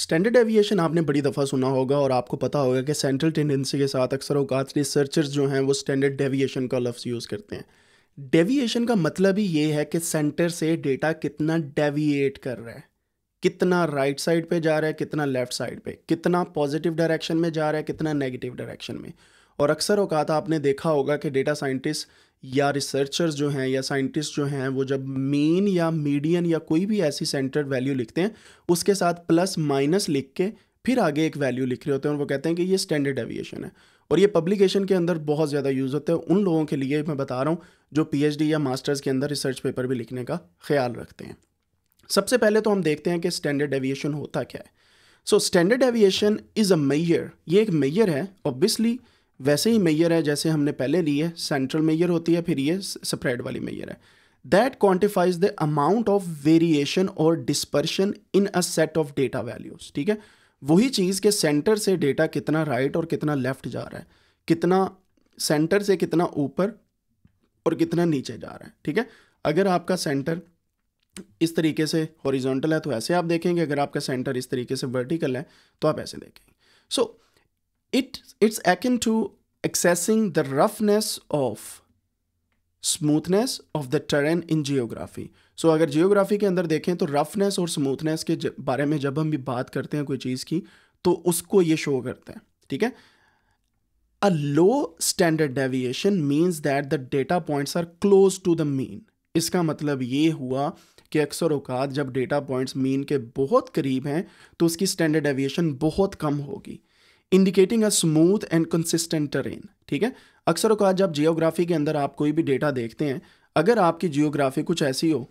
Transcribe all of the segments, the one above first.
standard aviation आपने बड़ी दफ़ा सुना होगा और आपको पता होगा कि सेंट्रल टेंडेंसी के साथ अक्सर अवकात रिसर्चर्स जो हैं वो स्टैंडर्ड डेविएशन का लफ्ज़ यूज़ करते हैं डेविएशन का मतलब ही ये है कि सेंटर से डेटा कितना डेविएट कर रहा है कितना राइट साइड पे जा रहा है कितना लेफ़्ट साइड पे कितना पॉजिटिव डायरेक्शन में जा रहा है कितना नेगेटिव डायरेक्शन में और अक्सर अवकात आपने देखा होगा कि डेटा साइंटिस्ट या रिसर्चर्स जो हैं या साइंटिस्ट जो हैं वो जब मेन या मीडियन या कोई भी ऐसी सेंटर वैल्यू लिखते हैं उसके साथ प्लस माइनस लिख के फिर आगे एक वैल्यू लिख रहे होते हैं और वो कहते हैं कि ये स्टैंडर्ड एविएशन है और ये पब्लिकेशन के अंदर बहुत ज़्यादा यूज़ होता है उन लोगों के लिए मैं बता रहा हूँ जो पी या मास्टर्स के अंदर रिसर्च पेपर भी लिखने का ख्याल रखते हैं सबसे पहले तो हम देखते हैं कि स्टैंडर्ड एविएशन होता क्या है so standard aviation is a measure ये एक मैयर है ऑब्वियसली वैसे ही मेयर है जैसे हमने पहले ली है सेंट्रल मेयर होती है फिर ये स्प्रेड वाली मेयर है that quantifies the amount of variation और dispersion in a set of data values ठीक है वही चीज़ के सेंटर से डेटा कितना राइट right और कितना लेफ्ट जा रहा है कितना सेंटर से कितना ऊपर और कितना नीचे जा रहा है ठीक है अगर आपका सेंटर इस तरीके से हॉरिजॉन्टल है तो ऐसे आप देखेंगे अगर आपका सेंटर इस तरीके से वर्टिकल है तो आप ऐसे देखेंगे so so, It, it's akin to accessing the roughness of smoothness of the terrain in geography so अगर जियोग्राफी के अंदर देखें तो रफनेस और स्मूथनेस के बारे में जब हम भी बात करते हैं कोई चीज़ की तो उसको ये शो करते हैं ठीक है a low standard deviation means that the data points are close to the mean इसका मतलब ये हुआ कि अक्सर अवकात जब डेटा पॉइंट्स मीन के बहुत करीब हैं तो उसकी स्टैंडर्ड डेविएशन बहुत कम होगी indicating a smooth and consistent terrain ठीक है अक्सर अवकात जब जियोग्राफी के अंदर आप कोई भी डेटा देखते हैं अगर आपकी जियोग्राफी कुछ ऐसी हो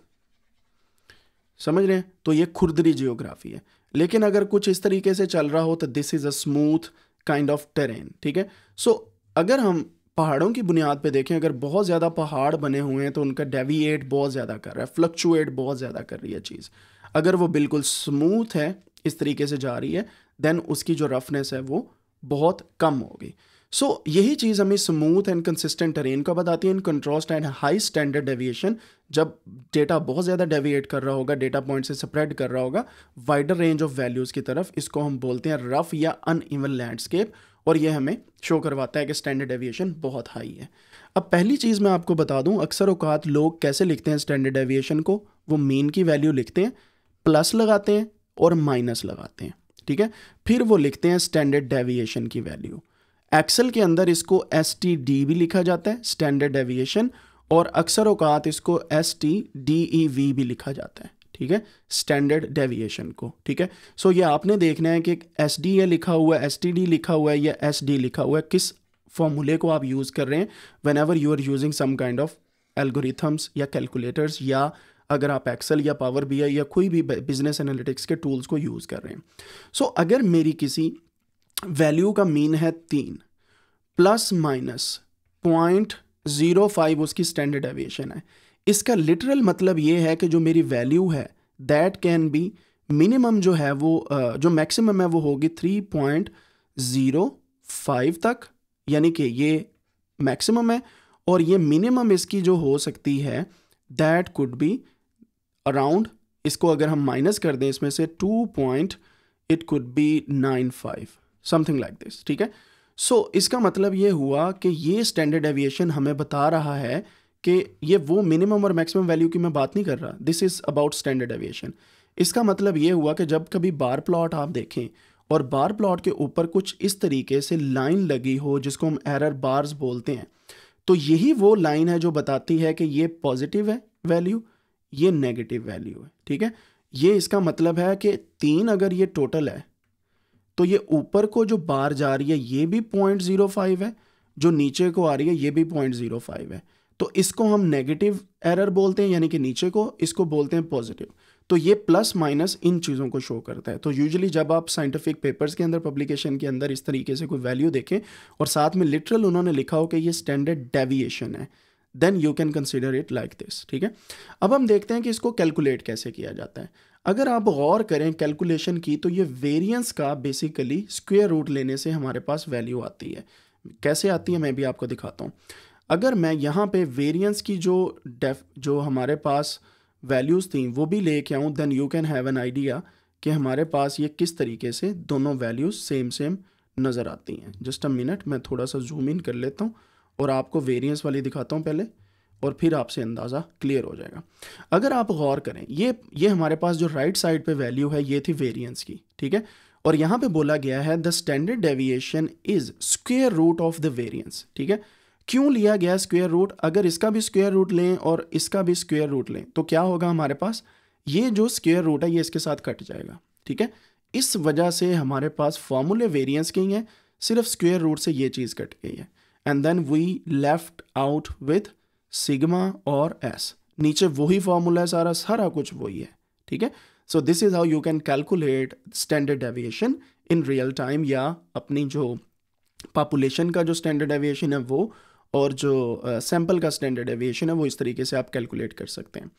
समझ रहे हैं तो ये खुरदरी जियोग्राफी है लेकिन अगर कुछ इस तरीके से चल रहा हो तो this is a smooth kind of terrain ठीक है सो अगर हम पहाड़ों की बुनियाद पे देखें अगर बहुत ज़्यादा पहाड़ बने हुए हैं तो उनका डेविएट बहुत ज़्यादा कर रहा है फ्लक्चुएट बहुत ज़्यादा कर रही है चीज़ अगर वो बिल्कुल स्मूथ है इस तरीके से जा रही है देन उसकी जो रफनेस है वो बहुत कम होगी सो so, यही चीज़ हमें स्मूथ एंड कंसिस्टेंट टेरेन का बताती है in contrast and high standard deviation जब डेटा बहुत ज़्यादा डेविएट कर रहा होगा डेटा पॉइंट से स्प्रेड कर रहा होगा वाइडर रेंज ऑफ वैल्यूज़ की तरफ इसको हम बोलते हैं रफ या अन इवन लैंडस्केप और ये हमें शो करवाता है कि स्टैंडर्ड एविएशन बहुत हाई है अब पहली चीज़ मैं आपको बता दूं अक्सर अवकात लोग कैसे लिखते हैं स्टैंडर्ड एविएशन को वो मेन की वैल्यू लिखते हैं प्लस लगाते हैं और माइनस लगाते हैं ठीक है फिर वो लिखते हैं स्टैंडर्ड डेविएशन की वैल्यू एक्सेल के अंदर इसको एस टी डी भी लिखा जाता है स्टैंडर्ड डेविएशन और अक्सर अवकात इसको एस e भी लिखा जाता है ठीक है स्टैंडर्ड डेविएशन को ठीक है सो so, ये आपने देखना है कि एस डी ए लिखा हुआ है एस टी डी लिखा हुआ है या एस डी लिखा हुआ है किस फॉर्मूले को आप यूज़ कर रहे हैं whenever you are using some kind of algorithms या कैलकुलेटर्स या अगर आप एक्सेल या पावर बी या कोई भी बिजनेस एनालिटिक्स के टूल्स को यूज़ कर रहे हैं सो so, अगर मेरी किसी वैल्यू का मीन है तीन plus minus point zero five उसकी स्टैंडर्ड एविएशन है इसका लिटरल मतलब ये है कि जो मेरी वैल्यू है दैट कैन बी मिनिमम जो है वो जो मैक्सिमम है वो होगी थ्री पॉइंट ज़ीरो फाइव तक यानी कि ये मैक्सिमम है और ये मिनिमम इसकी जो हो सकती है दैट कुड बी अराउंड इसको अगर हम माइनस कर दें इसमें से two point it could be nine five something like this ठीक है सो so, इसका मतलब ये हुआ कि ये स्टैंडर्ड एविएशन हमें बता रहा है कि ये वो मिनिमम और मैक्सिमम वैल्यू की मैं बात नहीं कर रहा this is about standard aviation इसका मतलब ये हुआ कि जब कभी बार प्लॉट आप देखें और बार प्लॉट के ऊपर कुछ इस तरीके से लाइन लगी हो जिसको हम एरर बार्स बोलते हैं तो यही वो लाइन है जो बताती है कि ये पॉजिटिव है वैल्यू ये नेगेटिव वैल्यू है ठीक है ये इसका मतलब है कि तीन अगर ये टोटल है तो ये ऊपर को जो बार जा रही है ये भी पॉइंट ज़ीरो फाइव है जो नीचे को आ रही है ये भी पॉइंट ज़ीरो फाइव है तो इसको हम नेगेटिव एरर बोलते हैं यानी कि नीचे को इसको बोलते हैं पॉजिटिव तो ये प्लस माइनस इन चीज़ों को शो करता है तो यूजुअली जब आप साइंटिफिक पेपर्स के अंदर पब्लिकेशन के अंदर इस तरीके से कोई वैल्यू देखें और साथ में लिटरल उन्होंने लिखा हो कि ये स्टैंडर्ड डेविएशन है then you can consider it like this ठीक है अब हम देखते हैं कि इसको कैलकुलेट कैसे किया जाता है अगर आप गौर करें कैलकुलेशन की तो ये वेरियंस का बेसिकली स्क्वेयर रूट लेने से हमारे पास वैल्यू आती है कैसे आती है मैं भी आपको दिखाता हूँ अगर मैं यहाँ पे वेरिएंस की जो डेफ जो हमारे पास वैल्यूज़ थी वो भी लेके आऊँ then you can have an idea कि हमारे पास ये किस तरीके से दोनों वैल्यूज़ सेम सेम नज़र आती हैं जस्ट अ मिनट मैं थोड़ा सा जूम इन कर लेता हूँ और आपको वेरिएंस वाली दिखाता हूँ पहले और फिर आपसे अंदाज़ा क्लियर हो जाएगा अगर आप गौर करें ये ये हमारे पास जो राइट साइड पे वैल्यू है ये थी वेरिएंस की ठीक है और यहाँ पे बोला गया है the standard deviation is square root of the variance ठीक है क्यों लिया गया स्क्वेयर रूट अगर इसका भी स्क्वेयर रूट लें और इसका भी स्क्वेयर रूट लें तो क्या होगा हमारे पास ये जो स्क्वेयर रूट है ये इसके साथ कट जाएगा ठीक है इस वजह से हमारे पास फॉर्मूले वेरिएंस के ही हैं सिर्फ स्क्वेयर रूट से ये चीज़ कट गई है and then we left out with sigma और एस नीचे वही फॉर्मूला है सारा सारा कुछ वही है ठीक है so this is how you can calculate standard aviation in real time या अपनी जो पॉपुलेशन का जो स्टैंडर्ड एविएशन है वो और जो सैंपल uh, का स्टैंडर्ड एविएशन है वो इस तरीके से आप कैलकुलेट कर सकते हैं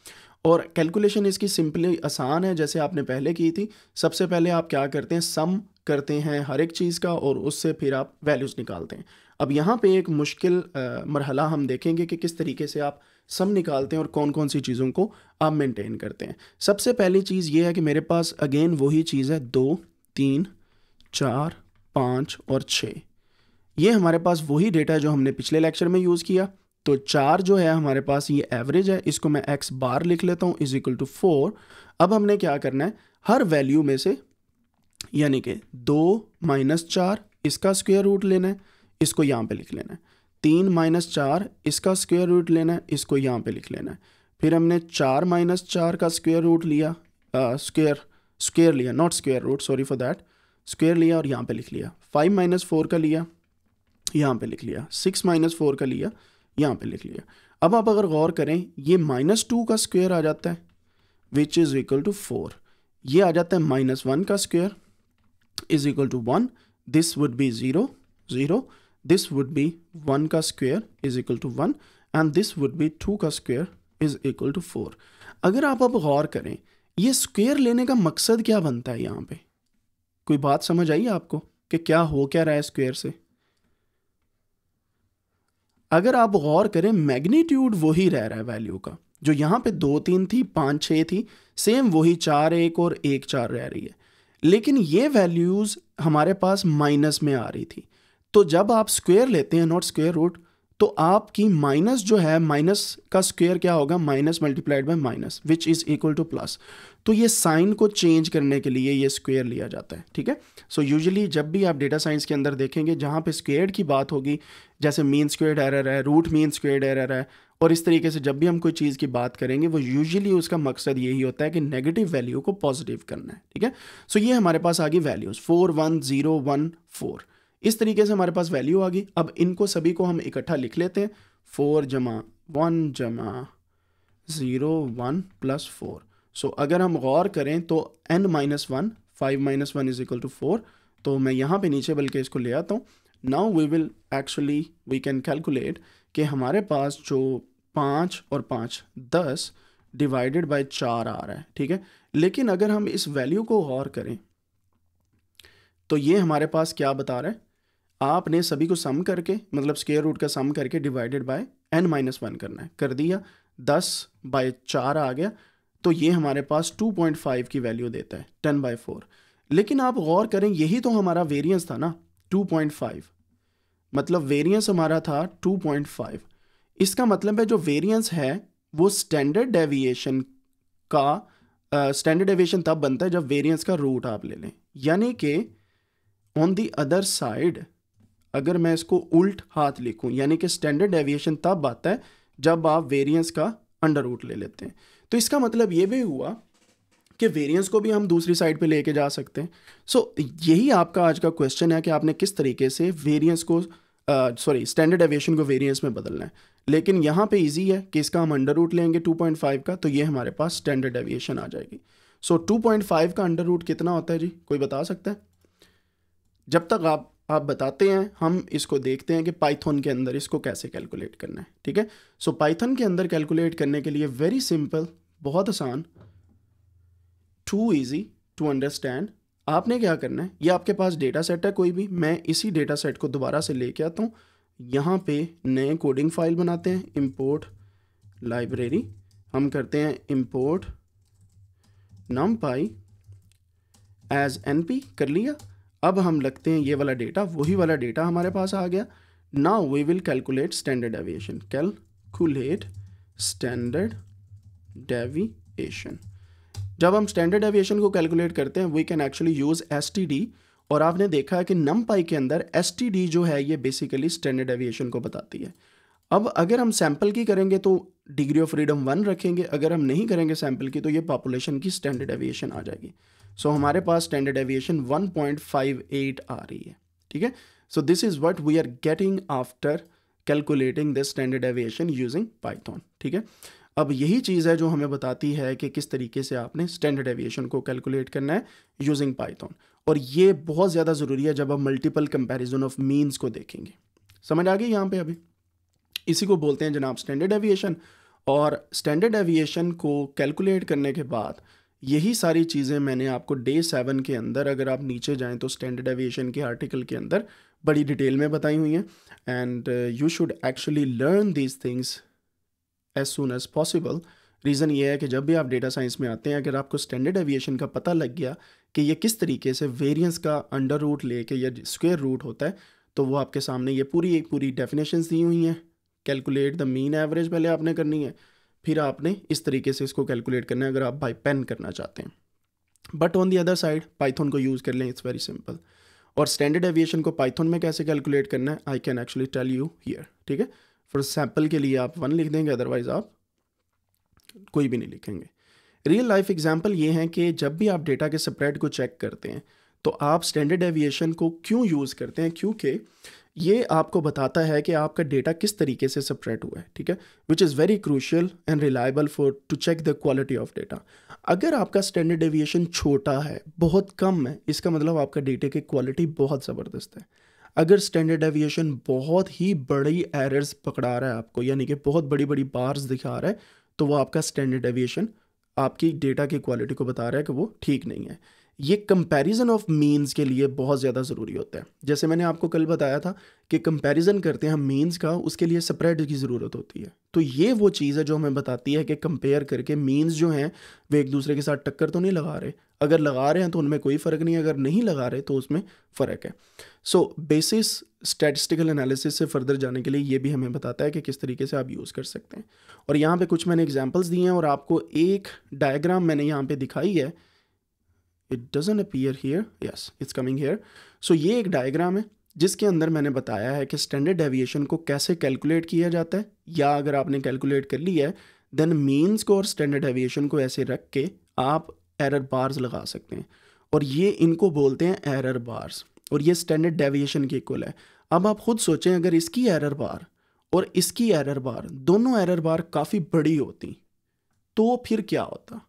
और कैलकुलेशन इसकी सिंपली आसान है जैसे आपने पहले की थी सबसे पहले आप क्या करते हैं सम करते हैं हर एक चीज़ का और उससे फिर आप वैल्यूज़ निकालते हैं अब यहाँ पे एक मुश्किल मरहला हम देखेंगे कि किस तरीके से आप सम निकालते हैं और कौन कौन सी चीज़ों को आप मेंटेन करते हैं सबसे पहली चीज़ ये है कि मेरे पास अगेन वही चीज़ है दो तीन चार पाँच और छः ये हमारे पास वही डेटा है जो हमने पिछले लेक्चर में यूज़ किया तो चार जो है हमारे पास ये एवरेज है इसको मैं एक्स बार लिख लेता हूँ इज इक्वल टू फोर अब हमने क्या करना है हर वैल्यू में से यानी कि दो माइनस चार इसका स्क्वेयर रूट लेना है इसको यहाँ पे लिख लेना है तीन माइनस चार इसका स्क्वेयर रूट लेना है इसको यहाँ पे लिख लेना है फिर हमने चार माइनस चार का स्क्वेयर रूट लिया स्क्वेयर स्क्वेयर लिया not square root sorry for that square लिया और यहाँ पे लिख लिया फाइव माइनस फोर का लिया यहाँ पे लिख लिया सिक्स माइनस फोर का लिया यहाँ पे लिख लिया अब आप अगर गौर करें ये माइनस टू का स्क्वेयर आ जाता है which is equal to four ये आ जाता है माइनस वन का square is equal to one this would be zero zero this would be 1 का square is equal to one and this would be two का square is equal to four अगर आप अब गौर करें ये स्क्वायर लेने का मकसद क्या बनता है यहाँ पे कोई बात समझ आई आपको कि क्या हो क्या रहा है स्क्वायर से अगर आप गौर करें मैग्नीट्यूड वही रह रहा है वैल्यू का जो यहाँ पे दो तीन थी पाँच छः थी सेम वही चार एक और एक चार रह रही है लेकिन ये वैल्यूज़ हमारे पास माइनस में आ रही थी तो जब आप स्क्वेयर लेते हैं नॉट स्क्वेयर रूट तो आपकी माइनस जो है माइनस का स्क्वेयर क्या होगा minus multiplied by minus which is equal to plus तो ये साइन को चेंज करने के लिए ये स्क्वेयर लिया जाता है ठीक है सो यूजुअली जब भी आप डेटा साइंस के अंदर देखेंगे जहाँ पे स्क्वेयर की बात होगी जैसे मीन स्क्वेयर एरर है रूट मीन स्क्वेयर एरर है और इस तरीके से जब भी हम कोई चीज़ की बात करेंगे वो यूजुअली उसका मकसद यही होता है कि नेगेटिव वैल्यू को पॉजिटिव करना है ठीक है सो ये हमारे पास आ गई values four one zero one four इस तरीके से हमारे पास वैल्यू आ गई अब इनको सभी को हम इकट्ठा लिख लेते हैं फोर जमा वन जमा zero one plus four so अगर हम गौर करें तो n minus one five minus one is equal to four तो मैं यहाँ पे नीचे बल्कि इसको ले आता हूँ now we will actually we can calculate कि हमारे पास जो पाँच और पाँच दस डिवाइडेड बाई चार आ रहा है ठीक है लेकिन अगर हम इस वैल्यू को गौर करें तो ये हमारे पास क्या बता रहा है आपने सभी को सम करके मतलब स्केयर रूट का सम करके divided by n minus one करना है कर दिया दस बाय चार आ गया तो ये हमारे पास टू पॉइंट फाइव की वैल्यू देता है टेन बाय फोर लेकिन आप गौर करें यही तो हमारा वेरियंस था ना टू पॉइंट फाइव मतलब वेरियंस हमारा था टू पॉइंट फाइव इसका मतलब है जो वेरियंस है वो स्टैंडर्ड डेविएशन का स्टैंडर्ड uh, डेविएशन तब बनता है जब वेरियंस का रूट आप ले लें यानी कि ऑन दी अदर साइड अगर मैं इसको उल्ट हाथ लिखूं यानी कि स्टैंडर्ड एविएशन तब आता है जब आप वेरिएंस का अंडर रूट ले लेते हैं तो इसका मतलब ये भी हुआ कि वेरिएंस को भी हम दूसरी साइड पे लेके जा सकते हैं सो so, यही आपका आज का क्वेश्चन है कि आपने किस तरीके से वेरियंस को सॉरी स्टैंडर्ड एविएशन को वेरियंस में बदलना है लेकिन यहाँ पे इजी है कि इसका हम अंडर रूट लेंगे 2.5 का तो ये हमारे पास स्टैंडर्ड एविएशन आ जाएगी सो so, टू का अंडर रूट कितना होता है जी कोई बता सकता है जब तक आप आप बताते हैं हम इसको देखते हैं कि पाइथन के अंदर इसको कैसे कैलकुलेट करना है ठीक है सो पाइथन के अंदर कैलकुलेट करने के लिए वेरी सिंपल बहुत आसान टू ईजी टू अंडरस्टैंड आपने क्या करना है ये आपके पास डेटा सेट है कोई भी मैं इसी डेटा सेट को दोबारा से लेके आता हूँ यहाँ पे नए कोडिंग फाइल बनाते हैं इम्पोर्ट लाइब्रेरी हम करते हैं import numpy as n p कर लिया अब हम लगते हैं ये वाला डेटा वही वाला डेटा हमारे पास आ गया now we will calculate standard deviation calculate standard deviation जब हम स्टैंडर्ड एविएशन को कैलकुलेट करते हैं we can actually use s और आपने देखा है कि नम पाई के अंदर एस जो है ये बेसिकली स्टैंडर्ड एविएशन को बताती है अब अगर हम सैंपल की करेंगे तो डिग्री ऑफ फ्रीडम वन रखेंगे अगर हम नहीं करेंगे सैंपल की तो ये पॉपुलेशन की स्टैंडर्ड एविएशन आ जाएगी सो so, हमारे पास स्टैंडर्ड एविएशन 1.58 आ रही है ठीक है so this is what we are getting after calculating this standard deviation using Python ठीक है अब यही चीज़ है जो हमें बताती है कि किस तरीके से आपने स्टैंडर्ड एविएशन को कैलकुलेट करना है यूजिंग पाइथॉन और ये बहुत ज़्यादा ज़रूरी है जब आप मल्टीपल कंपेरिजन ऑफ मीन्स को देखेंगे समझ आ गई यहाँ पर अभी इसी को बोलते हैं जनाब स्टैंडर्ड एविएशन और स्टैंडर्ड एविएशन को कैलकुलेट करने के बाद यही सारी चीज़ें मैंने आपको डे सेवन के अंदर अगर आप नीचे जाएँ तो स्टैंडर्ड एविएशन के आर्टिकल के अंदर बड़ी डिटेल में बताई हुई हैं and you should actually learn these things as soon as possible reason ये है कि जब भी आप डेटा साइंस में आते हैं अगर आपको स्टैंडर्ड एविएशन का पता लग गया कि ये किस तरीके से वेरियंस का अंडर रूट ले कर या स्क्वेयर रूट होता है तो वो आपके सामने ये पूरी एक पूरी डेफिनेशन दी हुई हैं कैलकुलेट द मीन एवरेज पहले आपने करनी है फिर आपने इस तरीके से इसको कैलकुलेट करना है अगर आप बाई पेन करना चाहते हैं but on the other side Python को यूज़ कर लें इट्स वेरी सिंपल और स्टैंडर्ड एविएशन को पाइथन में कैसे कैलकुलेट करना है I can actually tell you here ठीक है फॉर सैम्पल के लिए आप वन लिख देंगे अदरवाइज आप कोई भी नहीं लिखेंगे रियल लाइफ एग्जाम्पल ये है कि जब भी आप डेटा के स्प्रेड को चेक करते हैं तो आप स्टैंडर्ड एविएशन को क्यों यूज़ करते हैं क्योंकि ये आपको बताता है कि आपका डेटा किस तरीके से सप्रेट हुआ है ठीक है which is very crucial and reliable for to check the quality of data अगर आपका स्टैंडर्ड डेविएशन छोटा है बहुत कम है इसका मतलब आपका डेटा की क्वालिटी बहुत ज़बरदस्त है अगर स्टैंडर्ड एविएशन बहुत ही बड़ी एरर्स पकड़ा रहा है आपको यानी कि बहुत बड़ी बड़ी बार्स दिखा रहा है तो वो आपका स्टैंडर्ड एविएशन आपकी डेटा की क्वालिटी को बता रहा है कि वो ठीक नहीं है ये कंपैरिजन ऑफ मीन्स के लिए बहुत ज़्यादा ज़रूरी होता है जैसे मैंने आपको कल बताया था कि कंपैरिजन करते हैं हम मीन्स का उसके लिए स्प्रेड की ज़रूरत होती है तो ये वो चीज़ है जो हमें बताती है कि कंपेयर करके मीन्स जो हैं वे एक दूसरे के साथ टक्कर तो नहीं लगा रहे अगर लगा रहे हैं तो उनमें कोई फ़र्क नहीं अगर नहीं लगा रहे तो उसमें फ़र्क है सो बेसिस स्टैटिस्टिकल एनालिसिस से फर्दर जाने के लिए ये भी हमें बताता है कि किस तरीके से आप यूज़ कर सकते हैं और यहाँ पर कुछ मैंने एग्जाम्पल्स दिए हैं और आपको एक डायग्राम मैंने यहाँ पर दिखाई है it doesn't appear here yes it's coming here so ये एक डायग्राम है जिसके अंदर मैंने बताया है कि स्टैंडर्ड एविएशन को कैसे कैलकुलेट किया जाता है या अगर आपने कैलकुलेट कर लिया है देन मीन्स को और स्टैंडर्ड डेविएशन को ऐसे रख के आप एरर बार्स लगा सकते हैं और ये इनको बोलते हैं एरर बार्स और ये स्टैंडर्ड डेविएशन के इक्वल है अब आप खुद सोचें अगर इसकी एरर बार और इसकी एरर बार दोनों एरर बार काफ़ी बड़ी होती तो फिर क्या होता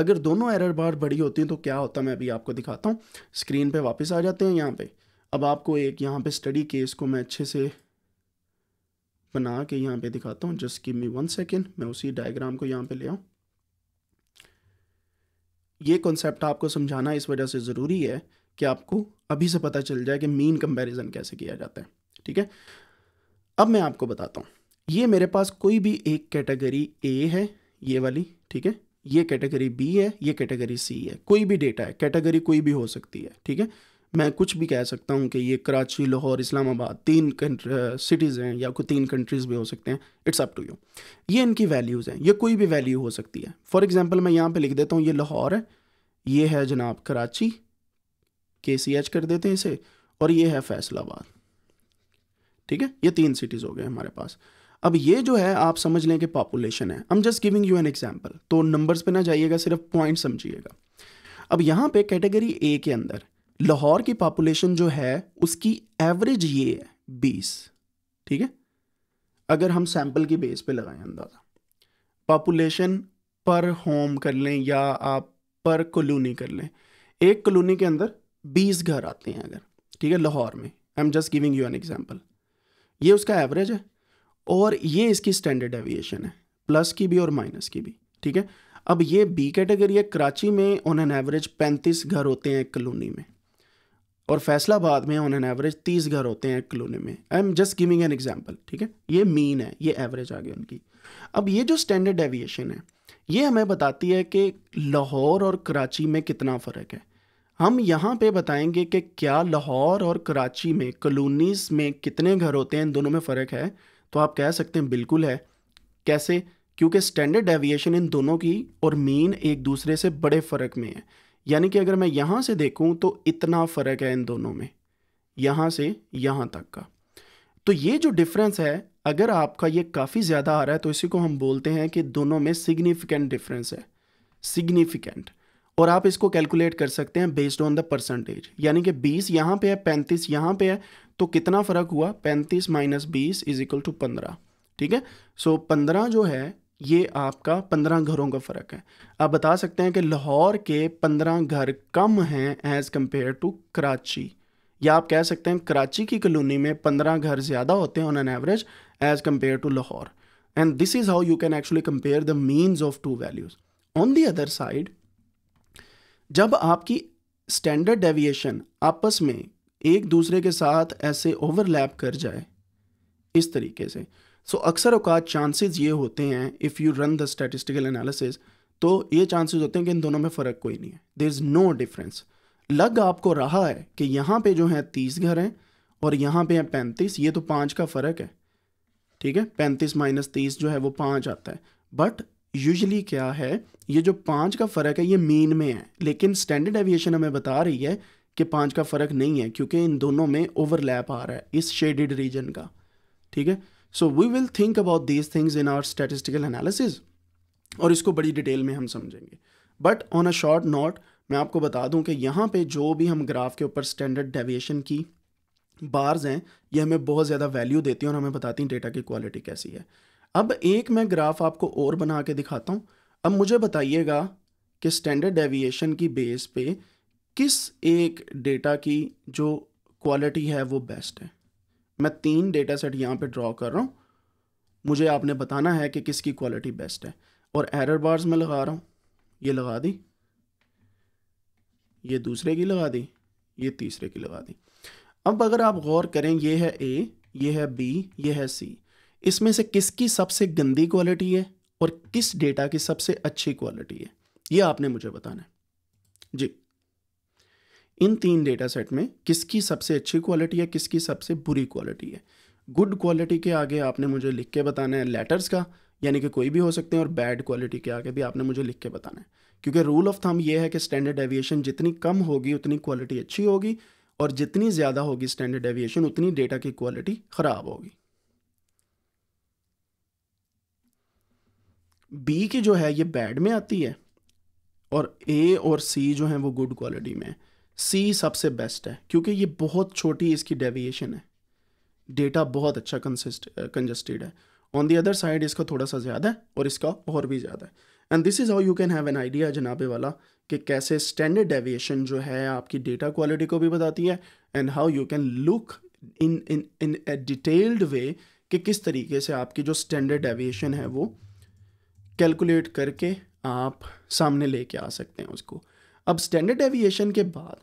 अगर दोनों एरर बार बड़ी होती हैं तो क्या होता है मैं अभी आपको दिखाता हूँ स्क्रीन पे वापस आ जाते हैं यहाँ पे अब आपको एक यहाँ पे स्टडी केस को मैं अच्छे से बना के यहाँ पे दिखाता हूँ just give me one second मैं उसी डायग्राम को यहाँ पे ले आऊँ ये कॉन्सेप्ट आपको समझाना इस वजह से ज़रूरी है कि आपको अभी से पता चल जाए कि मीन कंपैरिजन कैसे किया जाता है ठीक है अब मैं आपको बताता हूँ ये मेरे पास कोई भी एक कैटेगरी ए है ये वाली ठीक है ये कैटेगरी बी है ये कैटेगरी सी है कोई भी डेटा है कैटेगरी कोई भी हो सकती है ठीक है मैं कुछ भी कह सकता हूँ कि ये कराची लाहौर इस्लामाबाद तीन सिटीज़ हैं या कोई तीन कंट्रीज़ भी हो सकते हैं इट्स अप टू यू ये इनकी वैल्यूज़ हैं ये कोई भी वैल्यू हो सकती है फॉर एग्ज़ाम्पल मैं यहाँ पे लिख देता हूँ ये लाहौर है ये है जनाब कराची के सी एच कर देते हैं इसे और ये है फैसलाबाद ठीक है ये तीन सिटीज़ हो गए हमारे पास अब ये जो है आप समझ लें कि पॉपुलेशन है I am just giving you an example तो नंबर्स पे ना जाइएगा सिर्फ पॉइंट समझिएगा अब यहाँ पे कैटेगरी ए के अंदर लाहौर की पॉपुलेशन जो है उसकी एवरेज ये है बीस ठीक है अगर हम सैम्पल की बेस पे लगाएं अंदाज़ा पॉपुलेशन पर होम कर लें या आप पर कॉलोनी कर लें एक कॉलोनी के अंदर बीस घर आते हैं अगर ठीक है लाहौर में I am just giving you an example ये उसका एवरेज है और ये इसकी स्टैंडर्ड एविएशन है प्लस की भी और माइनस की भी ठीक है अब ये बी कैटेगरी है कराची में ऑन एन एवरेज पैंतीस घर होते हैं एक कलोनी में और फैसलाबाद में ऑन एन एवरेज तीस घर होते हैं एक कलोनी में I am just giving an example ठीक है ये मीन है ये एवरेज आ गया उनकी अब ये जो स्टैंडर्ड एविएशन है ये हमें बताती है कि लाहौर और कराची में कितना फ़र्क है हम यहाँ पे बताएंगे कि क्या लाहौर और कराची में कलोनीस में कितने घर होते हैं इन दोनों में फ़र्क है तो आप कह सकते हैं बिल्कुल है कैसे क्योंकि स्टैंडर्ड डेविएशन इन दोनों की और मीन एक दूसरे से बड़े फ़र्क में है यानी कि अगर मैं यहाँ से देखूँ तो इतना फ़र्क है इन दोनों में यहाँ से यहाँ तक का तो ये जो डिफरेंस है अगर आपका ये काफ़ी ज़्यादा आ रहा है तो इसी को हम बोलते हैं कि दोनों में सिग्निफिकेंट डिफरेंस है सिग्निफिकेंट और आप इसको कैलकुलेट कर सकते हैं बेस्ड ऑन द परसेंटेज यानी कि 20 यहाँ पे है 35 यहाँ पे है तो कितना फ़र्क हुआ पैंतीस माइनस बीस इज इक्वल टू पंद्रह ठीक है सो पंद्रह जो है ये आपका पंद्रह घरों का फ़र्क है आप बता सकते हैं कि लाहौर के पंद्रह घर कम हैं एज़ कंपेयर टू कराची या आप कह सकते हैं कराची की कॉलोनी में पंद्रह घर ज़्यादा होते हैं on an average as compare to Lahore and this is how you can actually compare the means of two values on the other side जब आपकी स्टैंडर्ड डेविएशन आपस में एक दूसरे के साथ ऐसे ओवरलैप कर जाए इस तरीके से सो so, अक्सर अवकात चांसेस ये होते हैं if you run the statistical analysis तो ये चांसेस होते हैं कि इन दोनों में फ़र्क कोई नहीं है देर इज़ नो डिफरेंस लग आपको रहा है कि यहाँ पे जो है तीस घर हैं और यहाँ पे हैं पैंतीस ये तो पाँच का फ़र्क है ठीक है पैंतीस माइनस तीस जो है वो पाँच आता है बट यूजली क्या है ये जो पाँच का फ़र्क है ये मेन में है लेकिन स्टैंडर्ड एविएशन हमें बता रही है कि पाँच का फ़र्क नहीं है क्योंकि इन दोनों में ओवरलैप आ रहा है इस शेडिड रीजन का ठीक है so we will think about these things in our statistical analysis और इसको बड़ी डिटेल में हम समझेंगे but on a short note मैं आपको बता दूं कि यहाँ पे जो भी हम ग्राफ के ऊपर स्टैंडर्ड डेविएशन की बार्स हैं ये हमें बहुत ज़्यादा वैल्यू देती हैं और हमें बताती हैं डेटा की क्वालिटी कैसी है अब एक मैं ग्राफ आपको और बना के दिखाता हूँ अब मुझे बताइएगा कि स्टैंडर्ड डेविएशन की बेस पे किस एक डेटा की जो क्वालिटी है वो बेस्ट है मैं तीन डेटा सेट यहाँ पे ड्रॉ कर रहा हूँ मुझे आपने बताना है कि किसकी क्वालिटी बेस्ट है और एरर बार्स में लगा रहा हूँ ये लगा दी ये दूसरे की लगा दी ये तीसरे की लगा दी अब अगर आप गौर करें ये है ए ये है बी ये है सी इसमें से किसकी सबसे गंदी क्वालिटी है और किस डेटा की सबसे अच्छी क्वालिटी है ये आपने मुझे बताना है जी इन तीन डेटा सेट में किसकी सबसे अच्छी क्वालिटी है किसकी सबसे बुरी क्वालिटी है गुड क्वालिटी के आगे आपने मुझे लिख के बताना है लेटर्स का यानी कि कोई भी हो सकते हैं और बैड क्वालिटी के आगे भी आपने मुझे लिख के बताना है क्योंकि रूल ऑफ थम ये है कि स्टैंडर्ड एविएशन जितनी कम होगी उतनी क्वालिटी अच्छी होगी और जितनी ज़्यादा होगी स्टैंडर्ड एविएशन उतनी डेटा की क्वालिटी ख़राब होगी बी की जो है ये बैड में आती है और ए और सी जो है वो गुड क्वालिटी में है सी सबसे बेस्ट है क्योंकि ये बहुत छोटी इसकी डेविएशन है डेटा बहुत अच्छा कंसिस्ट कंजस्टेड है ऑन दी अदर साइड इसका थोड़ा सा ज़्यादा है और इसका और भी ज़्यादा है and this is how you can have an idea जनाबे वाला कि कैसे स्टैंडर्ड डेविएशन जो है आपकी डेटा क्वालिटी को भी बताती है and how you can look in in in a detailed way कि किस तरीके से आपकी जो स्टैंडर्ड डेविएशन है वो कैलकुलेट करके आप सामने लेके आ सकते हैं उसको अब स्टैंडर्ड डेविएशन के बाद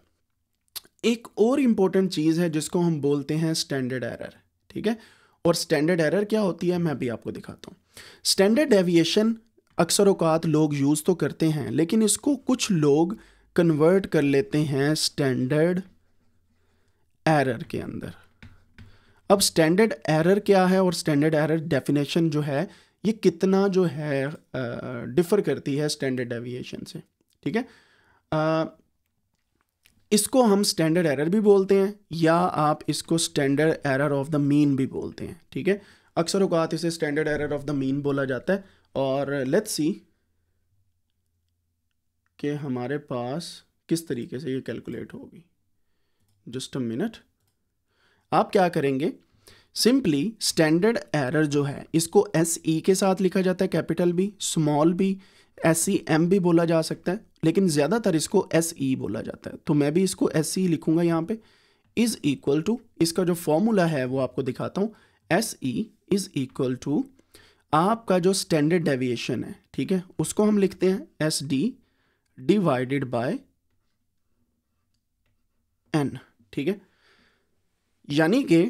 एक और इंपॉर्टेंट चीज़ है जिसको हम बोलते हैं स्टैंडर्ड एरर ठीक है और स्टैंडर्ड एरर क्या होती है मैं भी आपको दिखाता हूँ स्टैंडर्ड एविएशन अक्सर औकात लोग यूज़ तो करते हैं लेकिन इसको कुछ लोग कन्वर्ट कर लेते हैं स्टैंडर्ड एरर के अंदर अब स्टैंडर्ड एरर क्या है और स्टैंडर्ड एरर डेफिनेशन जो है ये कितना जो है डिफ़र करती है स्टैंडर्ड एविएशन से ठीक है इसको हम स्टैंडर्ड एरर भी बोलते हैं या आप इसको standard error of the mean भी बोलते हैं ठीक है अक्सर उकात इसे standard error of the mean बोला जाता है और लेट्स सी कि हमारे पास किस तरीके से ये कैलकुलेट होगी जस्ट अ मिनट आप क्या करेंगे सिंपली स्टैंडर्ड एरर जो है इसको एस ई e के साथ लिखा जाता है कैपिटल भी स्मॉल भी एस सी एम भी बोला जा सकता है लेकिन ज़्यादातर इसको एस ई e बोला जाता है तो मैं भी इसको एस ई e लिखूंगा यहाँ पे इज़ इक्वल टू इसका जो फॉर्मूला है वो आपको दिखाता हूँ S E is equal to आपका जो स्टैंडर्ड डेविएशन है ठीक है उसको हम लिखते हैं S D divided by n ठीक है यानी कि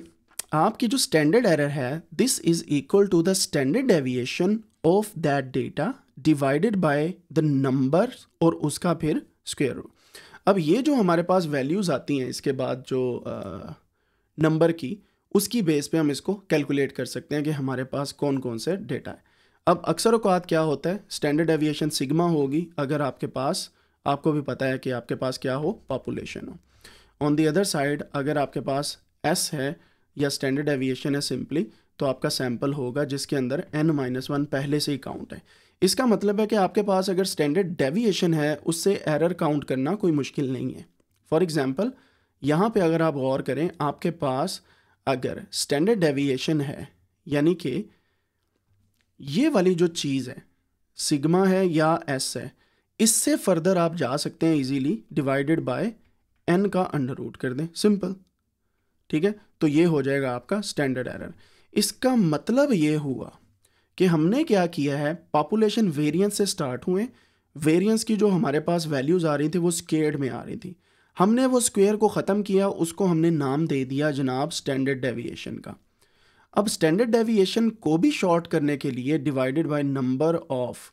आपकी जो स्टैंडर्ड एरर है this is equal to the standard deviation of that data divided by the number और उसका फिर स्क्वेयर रूट अब ये जो हमारे पास वैल्यूज़ आती हैं इसके बाद जो नंबर की उसकी बेस पे हम इसको कैलकुलेट कर सकते हैं कि हमारे पास कौन कौन से डेटा है अब अक्सर अकात क्या होता है स्टैंडर्ड एविएशन सिग्मा होगी अगर आपके पास आपको भी पता है कि आपके पास क्या हो पॉपुलेशन हो ऑन दी अदर साइड अगर आपके पास एस है या स्टैंडर्ड एविएशन है सिंपली तो आपका सैम्पल होगा जिसके अंदर एन माइनस वन पहले से ही काउंट है इसका मतलब है कि आपके पास अगर स्टैंडर्ड डेविएशन है उससे एरर काउंट करना कोई मुश्किल नहीं है फॉर एग्ज़ाम्पल यहाँ पे अगर आप गौर करें आपके पास अगर स्टैंडर्ड डेविएशन है यानी कि ये वाली जो चीज़ है सिग्मा है या एस है इससे फर्दर आप जा सकते हैं इजीली डिवाइडेड बाय एन का अंडर रूट कर दें सिंपल ठीक है तो ये हो जाएगा आपका स्टैंडर्ड एरर इसका मतलब ये हुआ कि हमने क्या किया है पॉपुलेशन वेरिएंस से स्टार्ट हुए वेरिएंस की जो हमारे पास वैल्यूज़ आ रही थी वो स्केयर में आ रही थी हमने वो स्क्वेयर को ख़त्म किया उसको हमने नाम दे दिया जनाब स्टैंडर्ड डेविएशन का अब स्टैंडर्ड डेविएशन को भी शॉर्ट करने के लिए divided by number of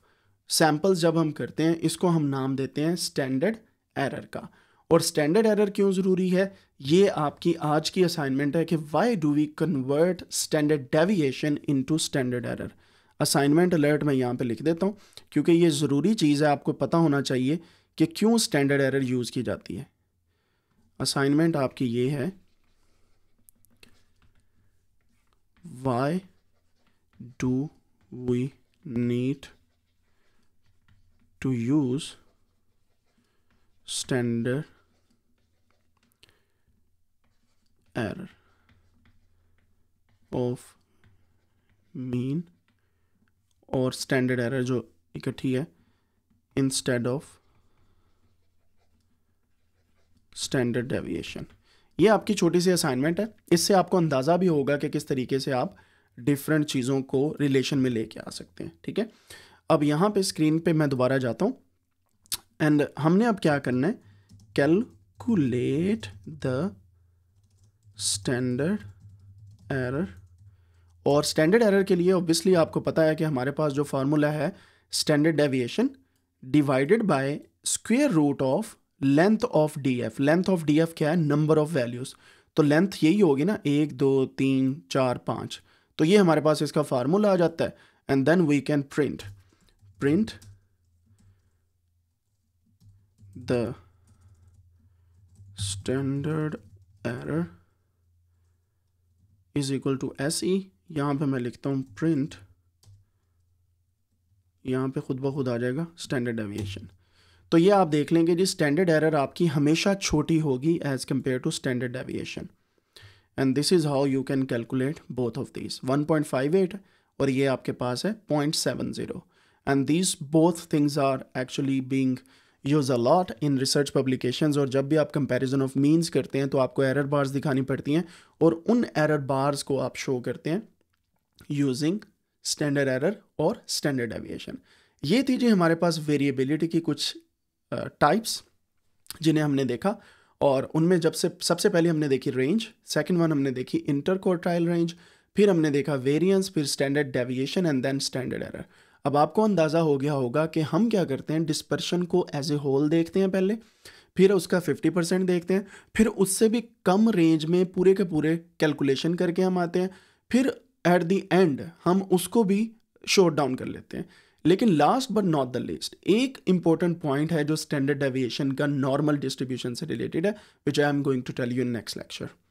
samples जब हम करते हैं इसको हम नाम देते हैं स्टैंडर्ड एरर का और स्टैंडर्ड एरर क्यों ज़रूरी है ये आपकी आज की असाइनमेंट है कि why do we convert standard deviation into standard error assignment alert मैं यहाँ पे लिख देता हूँ क्योंकि ये ज़रूरी चीज़ है आपको पता होना चाहिए कि क्यों स्टैंडर्ड एरर यूज़ की जाती है असाइनमेंट आपकी ये है why do we need to use standard error of mean और स्टैंडर्ड एरर जो इकट्ठी है इंस्टेड ऑफ स्टैंडर्ड डेविएशन ये आपकी छोटी सी असाइनमेंट है इससे आपको अंदाज़ा भी होगा कि किस तरीके से आप डिफरेंट चीज़ों को रिलेशन में लेके आ सकते हैं ठीक है अब यहाँ पे स्क्रीन पे मैं दोबारा जाता हूँ एंड हमने अब क्या करना है कैलकुलेट द स्टैंडर्ड एरर और स्टैंडर्ड एरर के लिए ऑब्वियसली आपको पता है कि हमारे पास जो फार्मूला है standard deviation divided by square root of length of D F length of D F क्या है नंबर ऑफ वैल्यूज़ तो लेंथ यही होगी ना एक दो तीन चार पाँच तो ये हमारे पास इसका फार्मूला आ जाता है and then we can print print standard error is equal to S E यहाँ पे मैं लिखता हूँ प्रिंट यहाँ पे खुद ब खुद आ जाएगा स्टैंडर्ड एविएशन तो ये आप देख लेंगे जी स्टैंडर्ड एरर आपकी हमेशा छोटी होगी as compare to standard deviation and this is how you can calculate both of five 1.58 और ये आपके पास है 0.70 and this both things are actually being use a lot in research publications और जब भी आप कंपैरिजन ऑफ मींस करते हैं तो आपको एरर बार्स दिखानी पड़ती हैं और उन एरर बार्स को आप शो करते हैं यूजिंग स्टैंडर्ड एरर और स्टैंडर्ड एविएशन ये थी जी हमारे पास वेरिएबिलिटी की कुछ टाइप्स जिन्हें हमने देखा और उनमें जब से सबसे पहले हमने देखी रेंज सेकंड वन हमने देखी इंटर क्वार्टाइल रेंज फिर हमने देखा वेरिएंस फिर standard deviation and then standard error अब आपको अंदाज़ा हो गया होगा कि हम क्या करते हैं डिस्पर्शन को एज ए होल देखते हैं पहले फिर उसका 50 परसेंट देखते हैं फिर उससे भी कम रेंज में पूरे के पूरे कैलकुलेशन करके हम आते हैं फिर एट द एंड हम उसको भी शोट डाउन कर लेते हैं लेकिन last but not the least एक इंपॉर्टेंट पॉइंट है जो स्टैंडर्ड डेविएशन का नॉर्मल डिस्ट्रीब्यूशन से रिलेटेड है which I am going to tell you in next lecture